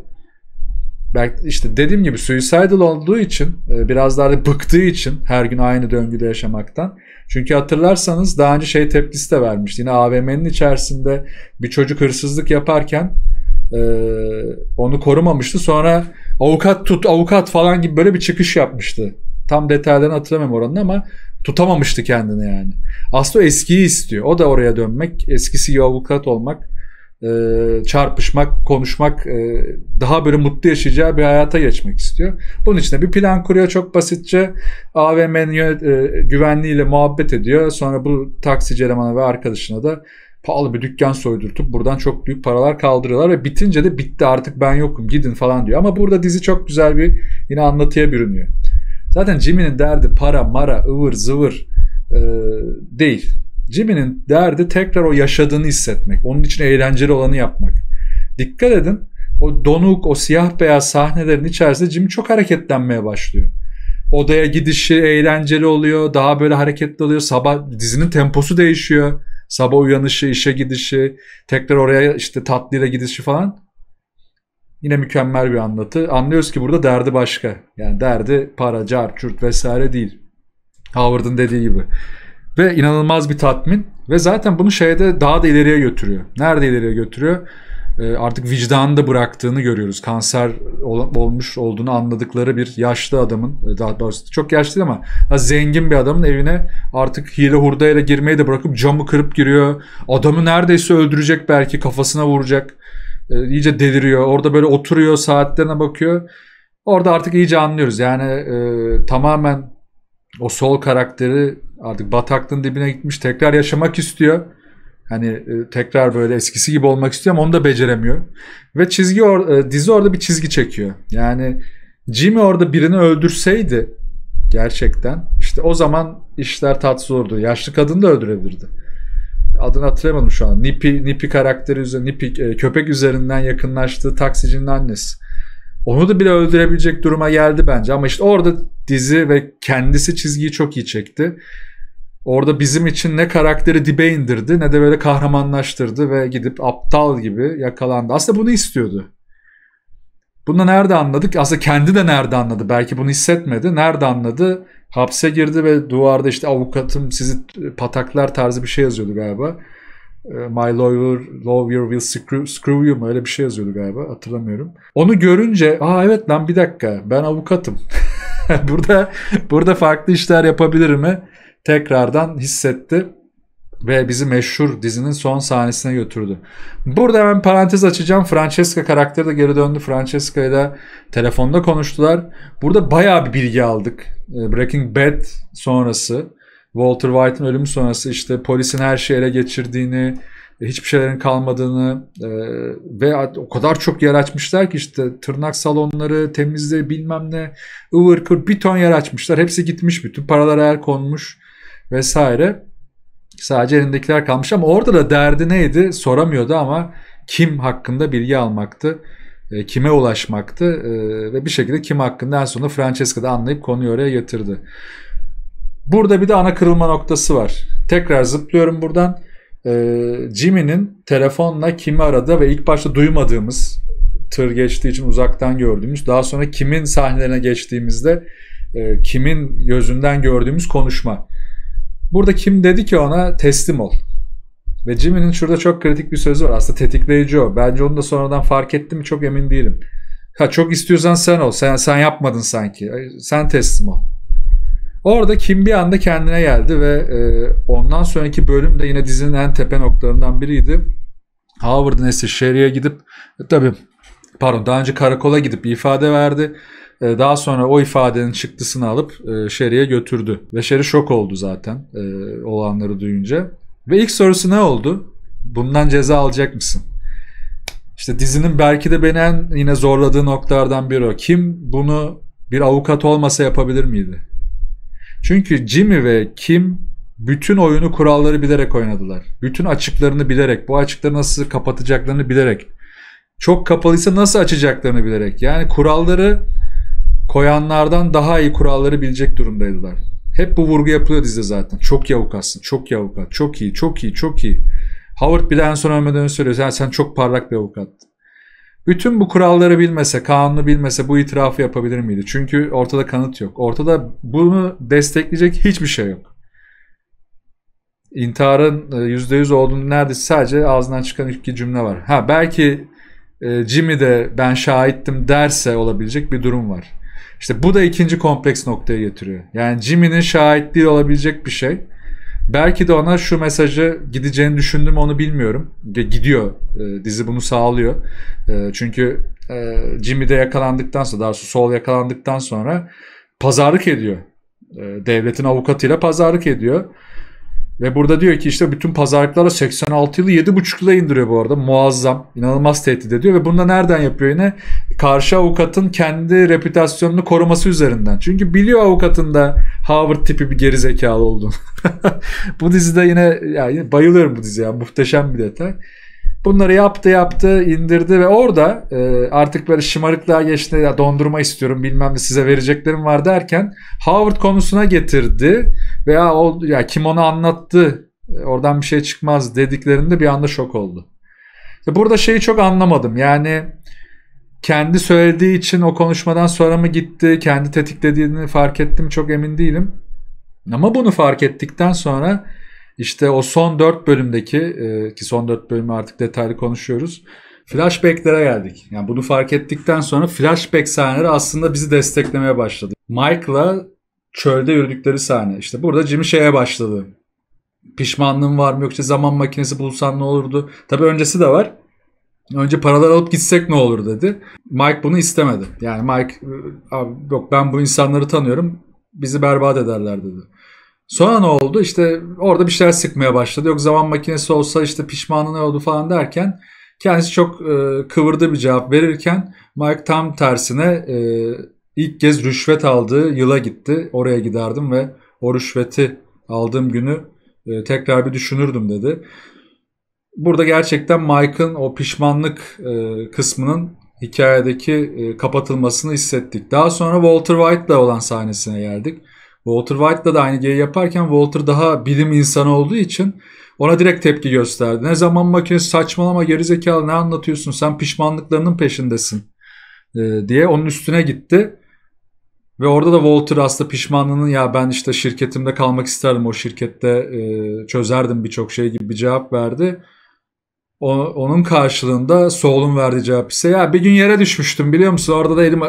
belki işte dediğim gibi suicidal olduğu için e, biraz daha da bıktığı için her gün aynı döngüde yaşamaktan. Çünkü hatırlarsanız daha önce şey tepkisi de vermişti. Yine AVM'nin içerisinde bir çocuk hırsızlık yaparken e, onu korumamıştı. Sonra avukat tut avukat falan gibi böyle bir çıkış yapmıştı. Tam detaylarını hatırlamıyorum oranın ama tutamamıştı kendini yani. Aslı eskiyi istiyor. O da oraya dönmek, eskisi gibi avukat olmak e, çarpışmak, konuşmak, e, daha böyle mutlu yaşayacağı bir hayata geçmek istiyor. Bunun için de bir plan kuruyor çok basitçe. AVM'nin e, güvenliğiyle muhabbet ediyor. Sonra bu taksi elemana ve arkadaşına da pahalı bir dükkan soydurtup buradan çok büyük paralar kaldırıyorlar ve bitince de bitti artık ben yokum gidin falan diyor. Ama burada dizi çok güzel bir yine anlatıya bürünüyor. Zaten Jimmy'nin derdi para, mara, ıvır, zıvır değil. Jimmy'nin derdi tekrar o yaşadığını hissetmek. Onun için eğlenceli olanı yapmak. Dikkat edin o donuk o siyah beyaz sahnelerin içerisinde Jimmy çok hareketlenmeye başlıyor. Odaya gidişi eğlenceli oluyor. Daha böyle hareketli oluyor. Sabah dizinin temposu değişiyor. Sabah uyanışı, işe gidişi, tekrar oraya işte tatlıyla gidişi falan. Yine mükemmel bir anlatı. Anlıyoruz ki burada derdi başka. Yani derdi para, car, çürt vesaire değil. Howard'ın dediği gibi. Ve inanılmaz bir tatmin. Ve zaten bunu şeyde daha da ileriye götürüyor. Nerede ileriye götürüyor? Ee, artık vicdanını da bıraktığını görüyoruz. Kanser ol, olmuş olduğunu anladıkları bir yaşlı adamın e, daha doğrusu çok yaşlı değil ama daha zengin bir adamın evine artık hile hurdayla girmeyi de bırakıp camı kırıp giriyor. Adamı neredeyse öldürecek belki kafasına vuracak. E, iyice deliriyor. Orada böyle oturuyor saatlerine bakıyor. Orada artık iyice anlıyoruz. Yani e, tamamen o sol karakteri artık bataklığın dibine gitmiş tekrar yaşamak istiyor. Hani e, tekrar böyle eskisi gibi olmak istiyor ama onu da beceremiyor. Ve çizgi or e, dizi orada bir çizgi çekiyor. Yani Jimmy orada birini öldürseydi gerçekten işte o zaman işler tatsız olurdu. Yaşlı kadını da öldürebilirdi. Adını hatırlamadım şu an. Nipi, Nipi karakteri üzerine, Nipi e, köpek üzerinden yakınlaştığı taksicinin annesi. Onu da bile öldürebilecek duruma geldi bence ama işte orada dizi ve kendisi çizgiyi çok iyi çekti. Orada bizim için ne karakteri dibe indirdi ne de böyle kahramanlaştırdı ve gidip aptal gibi yakalandı. Aslında bunu istiyordu. Bunu nerede anladık? Aslında kendi de nerede anladı? Belki bunu hissetmedi. Nerede anladı? Hapse girdi ve duvarda işte avukatım sizi pataklar tarzı bir şey yazıyordu galiba. Ee, My lawyer, lawyer will screw, screw you mu? Öyle bir şey yazıyordu galiba. Hatırlamıyorum. Onu görünce aa evet lan bir dakika ben avukatım. *laughs* burada burada farklı işler yapabilir mi? tekrardan hissetti ve bizi meşhur dizinin son sahnesine götürdü. Burada hemen parantez açacağım. Francesca karakteri de geri döndü. Francesca ile telefonda konuştular. Burada bayağı bir bilgi aldık. Ee, Breaking Bad sonrası, Walter White'ın ölümü sonrası işte polisin her şeyi ele geçirdiğini, e, hiçbir şeylerin kalmadığını e, ve o kadar çok yer açmışlar ki işte tırnak salonları temizle bilmem ne ıvır kır bir ton yer açmışlar. Hepsi gitmiş bütün paralar eğer konmuş vesaire. Sadece elindekiler kalmış ama orada da derdi neydi soramıyordu ama kim hakkında bilgi almaktı, e, kime ulaşmaktı e, ve bir şekilde kim hakkında en sonunda Francesca da anlayıp konuyu oraya yatırdı. Burada bir de ana kırılma noktası var. Tekrar zıplıyorum buradan. E, Jimmy'nin telefonla kimi aradı ve ilk başta duymadığımız tır geçtiği için uzaktan gördüğümüz daha sonra kimin sahnelerine geçtiğimizde kimin gözünden gördüğümüz konuşma. Burada kim dedi ki ona teslim ol. Ve Jimmy'nin şurada çok kritik bir sözü var. Aslında tetikleyici o. Bence onu da sonradan fark ettim çok emin değilim. Ha çok istiyorsan sen ol. Sen, sen yapmadın sanki. Sen teslim ol. Orada Kim bir anda kendine geldi ve e, ondan sonraki bölüm de yine dizinin en tepe noktalarından biriydi. Howard'ın esir şeriye gidip tabii pardon daha önce karakola gidip ifade verdi. Ee, daha sonra o ifadenin çıktısını alıp Sherry'e e, götürdü. Ve Sherry şok oldu zaten e, olanları duyunca. Ve ilk sorusu ne oldu? Bundan ceza alacak mısın? İşte dizinin belki de beni en yine zorladığı noktalardan biri o. Kim bunu bir avukat olmasa yapabilir miydi? Çünkü Jimmy ve Kim bütün oyunu kuralları bilerek oynadılar. Bütün açıklarını bilerek, bu açıkları nasıl kapatacaklarını bilerek. Çok kapalıysa nasıl açacaklarını bilerek. Yani kuralları koyanlardan daha iyi kuralları bilecek durumdaydılar. Hep bu vurgu yapılıyor dizide zaten. Çok iyi avukatsın, çok yavukat, çok iyi, çok iyi, çok iyi. Howard bile en son ölmeden söylüyor. Sen, sen çok parlak bir avukattın. Bütün bu kuralları bilmese, kanunu bilmese bu itirafı yapabilir miydi? Çünkü ortada kanıt yok. Ortada bunu destekleyecek hiçbir şey yok. İntiharın %100 e, olduğunu neredeyse sadece ağzından çıkan iki cümle var. Ha belki e, Jimmy de ben şahittim derse olabilecek bir durum var. İşte bu da ikinci kompleks noktaya getiriyor. Yani Jimmy'nin şahitliği olabilecek bir şey. Belki de ona şu mesajı gideceğini düşündüm onu bilmiyorum. Gidiyor. E, dizi bunu sağlıyor. E, çünkü e, Jimmy de yakalandıktan sonra daha Sol yakalandıktan sonra pazarlık ediyor. E, devletin avukatıyla pazarlık ediyor. Ve burada diyor ki işte bütün pazarlıklarla 86 yılı 7.5'la indiriyor bu arada. Muazzam. inanılmaz tehdit ediyor ve bunu da nereden yapıyor yine? Karşı avukatın kendi reputasyonunu koruması üzerinden. Çünkü biliyor avukatın da Harvard tipi bir gerizekalı olduğunu. *laughs* bu dizide yine yani bayılıyorum bu diziye. muhteşem bir detay. Bunları yaptı yaptı indirdi ve orada e, artık böyle şımarıklığa geçti ya dondurma istiyorum bilmem ne size vereceklerim var derken Howard konusuna getirdi veya o ya kim onu anlattı e, oradan bir şey çıkmaz dediklerinde bir anda şok oldu. E, burada şeyi çok anlamadım yani kendi söylediği için o konuşmadan sonra mı gitti kendi tetiklediğini fark ettim çok emin değilim. Ama bunu fark ettikten sonra işte o son 4 bölümdeki e, ki son 4 bölümü artık detaylı konuşuyoruz. Flashback'lere geldik. Yani bunu fark ettikten sonra flashback sahneleri aslında bizi desteklemeye başladı. Mike'la çölde yürüdükleri sahne. İşte burada Jimmy şeye başladı. Pişmanlığım var mı yoksa zaman makinesi bulsan ne olurdu? Tabii öncesi de var. Önce paralar alıp gitsek ne olur dedi. Mike bunu istemedi. Yani Mike e, abi yok ben bu insanları tanıyorum. Bizi berbat ederler dedi. Sonra ne oldu? İşte orada bir şeyler sıkmaya başladı. Yok zaman makinesi olsa işte pişmanlığı ne oldu falan derken kendisi çok e, kıvırdı bir cevap verirken Mike tam tersine e, ilk kez rüşvet aldığı yıla gitti. Oraya giderdim ve o rüşveti aldığım günü e, tekrar bir düşünürdüm dedi. Burada gerçekten Mike'ın o pişmanlık e, kısmının hikayedeki e, kapatılmasını hissettik. Daha sonra Walter White'la olan sahnesine geldik. Walter White'la da aynı şeyi yaparken Walter daha bilim insanı olduğu için ona direkt tepki gösterdi. Ne zaman makinesi saçmalama gerizekalı ne anlatıyorsun sen pişmanlıklarının peşindesin e, diye onun üstüne gitti. Ve orada da Walter aslında pişmanlığının ya ben işte şirketimde kalmak isterdim o şirkette e, çözerdim birçok şey gibi bir cevap verdi. O, onun karşılığında Saul'un verdiği cevap ise ya bir gün yere düşmüştüm biliyor musun orada da elim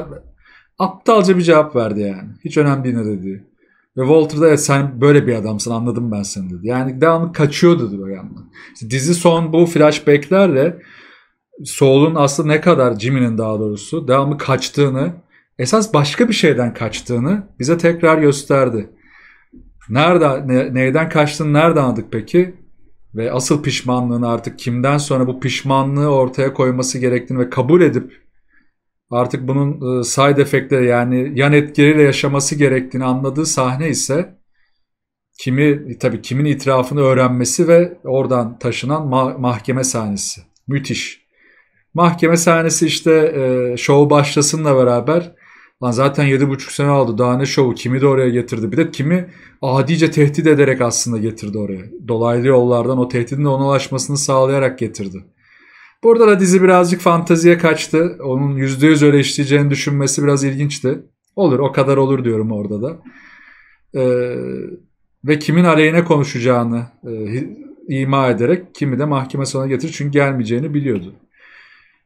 aptalca bir cevap verdi yani. Hiç önemli değil ne dediği. Ve Walter da sen böyle bir adamsın anladım ben seni dedi. Yani devamlı kaçıyordu dedi yani. İşte dizi son bu flashbacklerle Saul'un aslında ne kadar Jimmy'nin daha doğrusu devamlı kaçtığını esas başka bir şeyden kaçtığını bize tekrar gösterdi. Nerede, ne, neyden kaçtığını nerede anladık peki? Ve asıl pişmanlığını artık kimden sonra bu pişmanlığı ortaya koyması gerektiğini ve kabul edip artık bunun e, side effect'leri yani yan etkileriyle yaşaması gerektiğini anladığı sahne ise kimi tabi kimin itirafını öğrenmesi ve oradan taşınan ma- mahkeme sahnesi. Müthiş. Mahkeme sahnesi işte e, şov başlasınla beraber lan zaten 7,5 sene aldı daha ne şovu kimi de oraya getirdi. Bir de kimi adice tehdit ederek aslında getirdi oraya. Dolaylı yollardan o tehdidin de ona ulaşmasını sağlayarak getirdi. Burada da dizi birazcık fanteziye kaçtı. Onun yüz öyle işleyeceğini düşünmesi biraz ilginçti. Olur o kadar olur diyorum orada da. Ee, ve kimin aleyhine konuşacağını e, ima ederek kimi de mahkeme sonuna getir çünkü gelmeyeceğini biliyordu.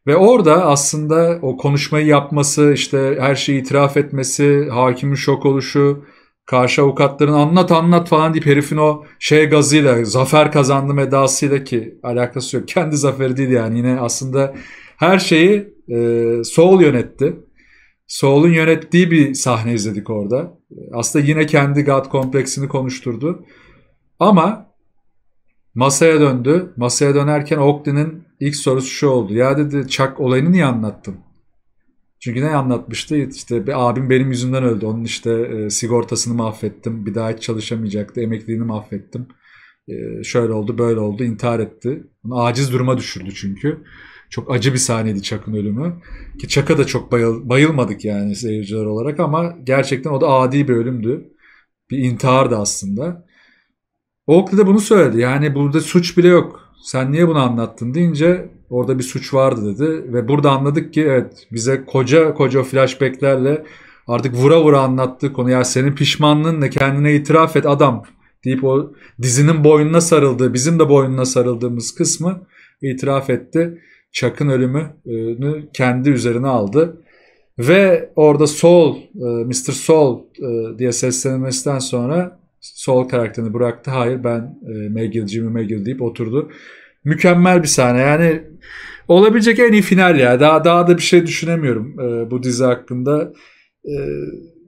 Ve orada aslında o konuşmayı yapması, işte her şeyi itiraf etmesi, hakimin şok oluşu, karşı avukatların anlat anlat falan deyip herifin o şey gazıyla zafer kazandım edasıyla ki alakası yok. Kendi zaferi değil yani yine aslında her şeyi e, Sol yönetti. Sol'un yönettiği bir sahne izledik orada. Aslında yine kendi God kompleksini konuşturdu. Ama masaya döndü. Masaya dönerken Oakley'nin ilk sorusu şu oldu. Ya dedi Chuck olayını niye anlattın? Çünkü ne anlatmıştı? İşte bir abim benim yüzümden öldü. Onun işte e, sigortasını mahvettim. Bir daha hiç çalışamayacaktı. Emekliliğini mahvettim. E, şöyle oldu, böyle oldu. intihar etti. Onu aciz duruma düşürdü çünkü. Çok acı bir sahneydi Çak'ın ölümü. Ki Çak'a da çok bayıl, bayılmadık yani seyirciler olarak ama gerçekten o da adi bir ölümdü. Bir intihardı aslında. Oakley de bunu söyledi. Yani burada suç bile yok. Sen niye bunu anlattın deyince Orada bir suç vardı dedi ve burada anladık ki evet bize koca koca flashbacklerle artık vura vura anlattı konu. Ya senin pişmanlığın ne kendine itiraf et adam deyip o dizinin boynuna sarıldığı bizim de boynuna sarıldığımız kısmı itiraf etti. Çak'ın ölümünü kendi üzerine aldı. Ve orada Sol, Mr. Sol diye seslenmesinden sonra Sol karakterini bıraktı. Hayır ben e, Megill, Jimmy Megill deyip oturdu mükemmel bir sahne. Yani olabilecek en iyi final ya. Daha daha da bir şey düşünemiyorum e, bu dizi hakkında. E,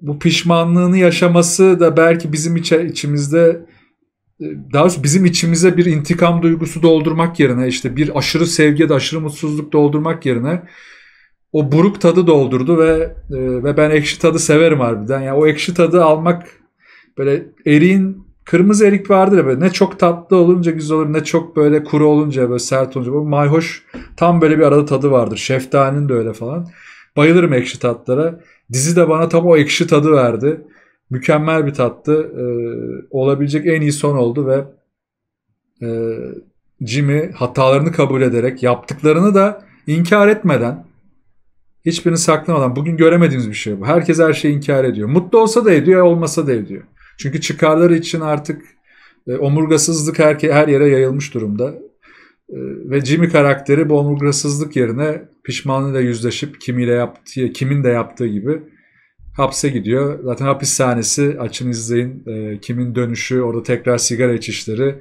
bu pişmanlığını yaşaması da belki bizim içe, içimizde e, daha doğrusu bizim içimize bir intikam duygusu doldurmak yerine işte bir aşırı sevgi de aşırı mutsuzluk doldurmak yerine o buruk tadı doldurdu ve e, ve ben ekşi tadı severim harbiden. Yani o ekşi tadı almak böyle eriğin Kırmızı erik vardır ya böyle ne çok tatlı olunca güzel olur ne çok böyle kuru olunca böyle sert olunca. Bu mayhoş tam böyle bir arada tadı vardır. Şeftalinin de öyle falan. Bayılırım ekşi tatlara. Dizi de bana tam o ekşi tadı verdi. Mükemmel bir tattı. Ee, olabilecek en iyi son oldu ve e, Jimmy hatalarını kabul ederek yaptıklarını da inkar etmeden hiçbirini saklamadan bugün göremediğimiz bir şey bu. Herkes her şeyi inkar ediyor. Mutlu olsa da ediyor, olmasa da ediyor. Çünkü çıkarlar için artık e, omurgasızlık her, her yere yayılmış durumda. E, ve Jimmy karakteri bu omurgasızlık yerine pişmanlığıyla yüzleşip kimiyle yaptığı, kimin de yaptığı gibi hapse gidiyor. Zaten hapishanesi açın izleyin e, kimin dönüşü orada tekrar sigara içişleri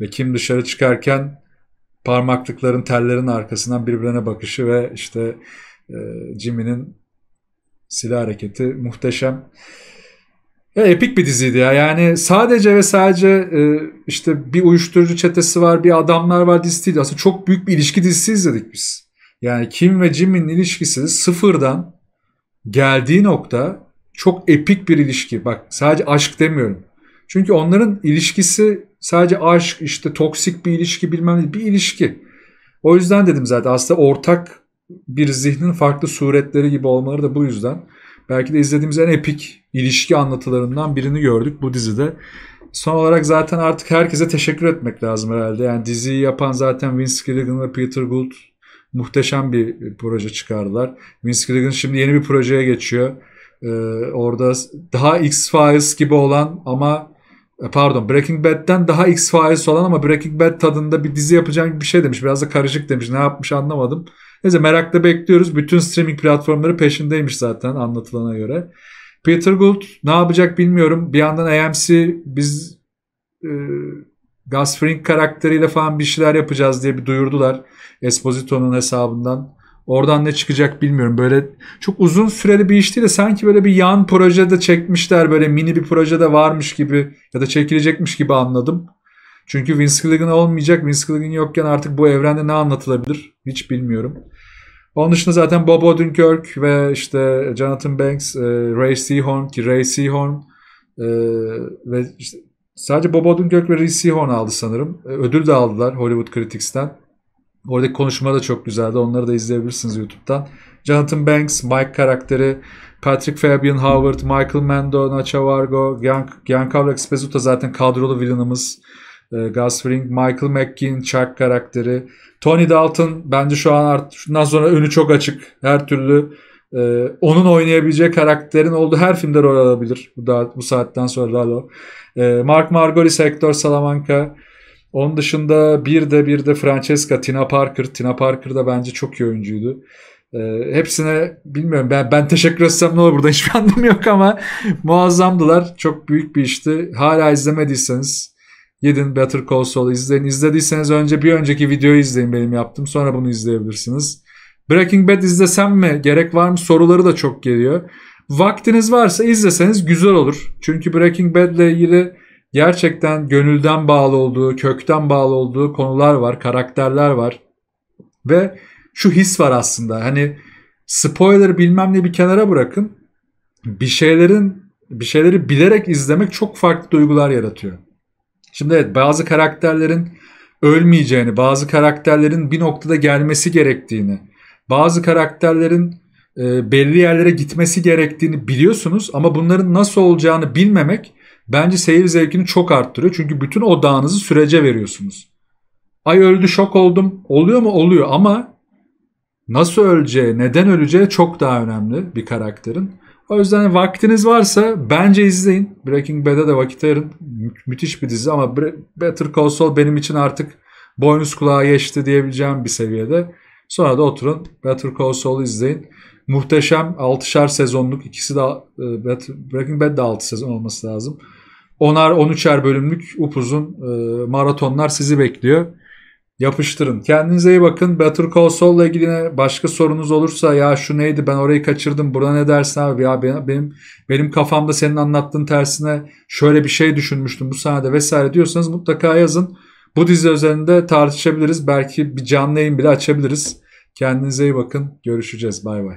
ve kim dışarı çıkarken parmaklıkların tellerin arkasından birbirine bakışı ve işte e, Jimmy'nin silah hareketi muhteşem. Ya epik bir diziydi ya. Yani sadece ve sadece e, işte bir uyuşturucu çetesi var, bir adamlar var dizisi değil. Aslında çok büyük bir ilişki dizisi izledik biz. Yani Kim ve Jim'in ilişkisi sıfırdan geldiği nokta çok epik bir ilişki. Bak sadece aşk demiyorum. Çünkü onların ilişkisi sadece aşk işte toksik bir ilişki bilmem ne bir ilişki. O yüzden dedim zaten aslında ortak bir zihnin farklı suretleri gibi olmaları da bu yüzden. Belki de izlediğimiz en epik ilişki anlatılarından birini gördük bu dizide. Son olarak zaten artık herkese teşekkür etmek lazım herhalde. Yani diziyi yapan zaten Vince Gilligan ve Peter Gould muhteşem bir proje çıkardılar. Vince Gilligan şimdi yeni bir projeye geçiyor. Ee, orada daha X-Files gibi olan ama e, pardon Breaking Bad'den daha X-Files olan ama Breaking Bad tadında bir dizi yapacağım bir şey demiş. Biraz da karışık demiş. Ne yapmış anlamadım. Neyse merakla bekliyoruz. Bütün streaming platformları peşindeymiş zaten anlatılana göre. Peter Gould ne yapacak bilmiyorum. Bir yandan AMC biz e, Gus Fring karakteriyle falan bir şeyler yapacağız diye bir duyurdular. Esposito'nun hesabından. Oradan ne çıkacak bilmiyorum. Böyle çok uzun süreli bir iş değil de sanki böyle bir yan projede çekmişler. Böyle mini bir projede varmış gibi ya da çekilecekmiş gibi anladım. Çünkü Vince Gilligan olmayacak. Vince Gilligan yokken artık bu evrende ne anlatılabilir hiç bilmiyorum. Onun dışında zaten Bob Odenkirk ve işte Jonathan Banks, e, Ray Seahorn ki Ray Seahorn e, ve işte sadece Bob Odenkirk ve Ray Seahorn aldı sanırım. E, ödül de aldılar Hollywood Critics'ten. Oradaki konuşma da çok güzeldi. Onları da izleyebilirsiniz YouTube'dan. Jonathan Banks, Mike karakteri, Patrick Fabian Howard, Michael Mando, Nacho Vargo, Giancarlo Esposito zaten kadrolu villainımız. E, Gus Fring, Michael McKean, Chuck karakteri. Tony Dalton bence şu an artık şundan sonra önü çok açık. Her türlü e, onun oynayabileceği karakterin olduğu her filmde rol alabilir. Bu, da, bu saatten sonra daha e, ee, Mark Margolis, Hector Salamanca. Onun dışında bir de bir de Francesca, Tina Parker. Tina Parker da bence çok iyi oyuncuydu. E, hepsine bilmiyorum ben ben teşekkür etsem ne olur burada hiçbir *laughs* anlamı yok ama muazzamdılar. Çok büyük bir işti. Hala izlemediyseniz Gidin Better Call Saul izleyin. İzlediyseniz önce bir önceki videoyu izleyin benim yaptım. Sonra bunu izleyebilirsiniz. Breaking Bad izlesem mi? Gerek var mı? Soruları da çok geliyor. Vaktiniz varsa izleseniz güzel olur. Çünkü Breaking Bad ile ilgili gerçekten gönülden bağlı olduğu, kökten bağlı olduğu konular var, karakterler var. Ve şu his var aslında. Hani spoiler bilmem ne bir kenara bırakın. Bir şeylerin bir şeyleri bilerek izlemek çok farklı duygular yaratıyor. Şimdi evet bazı karakterlerin ölmeyeceğini, bazı karakterlerin bir noktada gelmesi gerektiğini, bazı karakterlerin e, belli yerlere gitmesi gerektiğini biliyorsunuz ama bunların nasıl olacağını bilmemek bence seyir zevkini çok arttırıyor. Çünkü bütün odağınızı sürece veriyorsunuz. Ay öldü şok oldum. Oluyor mu? Oluyor ama nasıl öleceği, neden öleceği çok daha önemli bir karakterin. O yüzden vaktiniz varsa bence izleyin. Breaking Bad'e de vakit ayırın. Mü- müthiş bir dizi ama Bre- Better Call Saul benim için artık boynuz kulağı geçti diyebileceğim bir seviyede. Sonra da oturun Better Call Saul'u izleyin. Muhteşem 6'şer sezonluk ikisi de e, Breaking Bad'de 6 sezon olması lazım. 10'ar 13'er bölümlük upuzun e, maratonlar sizi bekliyor. Yapıştırın. Kendinize iyi bakın. Better Call Saul'la ilgili başka sorunuz olursa ya şu neydi ben orayı kaçırdım Burada ne dersin abi ya benim, benim kafamda senin anlattığın tersine şöyle bir şey düşünmüştüm bu sahnede vesaire diyorsanız mutlaka yazın. Bu dizi üzerinde tartışabiliriz. Belki bir canlı yayın bile açabiliriz. Kendinize iyi bakın. Görüşeceğiz. Bay bay.